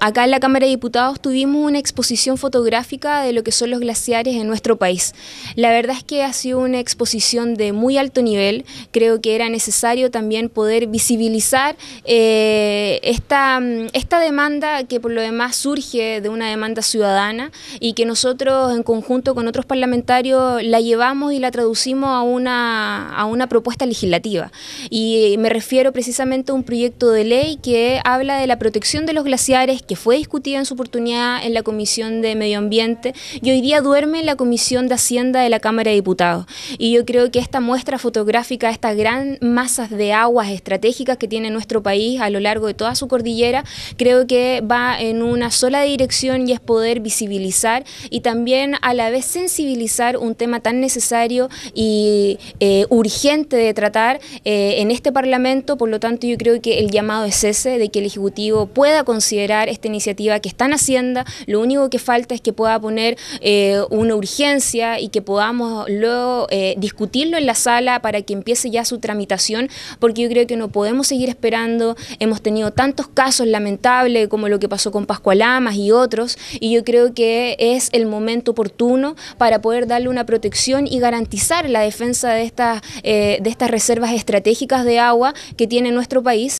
Acá en la Cámara de Diputados tuvimos una exposición fotográfica de lo que son los glaciares en nuestro país. La verdad es que ha sido una exposición de muy alto nivel, creo que era necesario también poder visibilizar eh, esta, esta demanda que por lo demás surge de una demanda ciudadana y que nosotros en conjunto con otros parlamentarios la llevamos y la traducimos a una, a una propuesta legislativa. Y me refiero precisamente a un proyecto de ley que habla de la protección de los glaciares que fue discutida en su oportunidad en la Comisión de Medio Ambiente y hoy día duerme en la Comisión de Hacienda de la Cámara de Diputados. Y yo creo que esta muestra fotográfica, estas gran masas de aguas estratégicas que tiene nuestro país a lo largo de toda su cordillera, creo que va en una sola dirección y es poder visibilizar y también a la vez sensibilizar un tema tan necesario y eh, urgente de tratar eh, en este Parlamento, por lo tanto yo creo que el llamado es ese, de que el Ejecutivo pueda considerar esta iniciativa que están haciendo Hacienda, lo único que falta es que pueda poner eh, una urgencia y que podamos luego eh, discutirlo en la sala para que empiece ya su tramitación, porque yo creo que no podemos seguir esperando, hemos tenido tantos casos lamentables como lo que pasó con Pascualamas y otros, y yo creo que es el momento oportuno para poder darle una protección y garantizar la defensa de estas, eh, de estas reservas estratégicas de agua que tiene nuestro país.